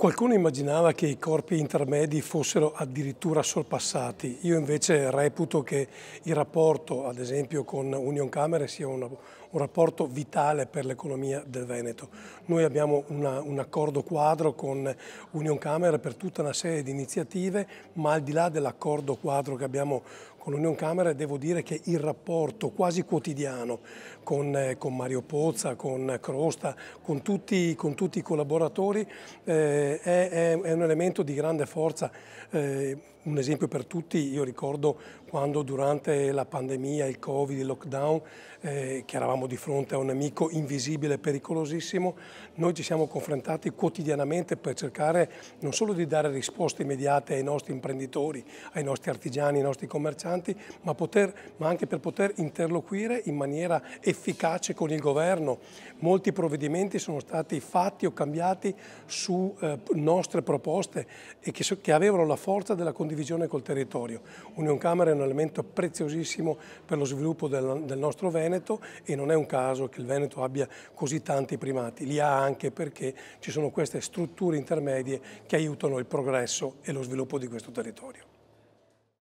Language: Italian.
Qualcuno immaginava che i corpi intermedi fossero addirittura sorpassati, io invece reputo che il rapporto ad esempio con Union Camere sia una, un rapporto vitale per l'economia del Veneto. Noi abbiamo una, un accordo quadro con Union Camere per tutta una serie di iniziative, ma al di là dell'accordo quadro che abbiamo con Union Camera e devo dire che il rapporto quasi quotidiano con, eh, con Mario Pozza, con Crosta, con tutti, con tutti i collaboratori eh, è, è, un elemento di grande forza. Eh, un esempio per tutti, io ricordo quando durante la pandemia, il Covid, il lockdown, eh, che eravamo di fronte a un nemico invisibile e pericolosissimo, noi ci siamo confrontati quotidianamente per cercare non solo di dare risposte immediate ai nostri imprenditori, ai nostri artigiani, ai nostri commercianti, mercanti, ma, poter, ma anche per poter interloquire in maniera efficace con il governo. Molti provvedimenti sono stati fatti o cambiati su eh, nostre proposte e che, che, avevano la forza della condivisione col territorio. Union Camera è un elemento preziosissimo per lo sviluppo del, del nostro Veneto e non è un caso che il Veneto abbia così tanti primati, li ha anche perché ci sono queste strutture intermedie che aiutano il progresso e lo sviluppo di questo territorio.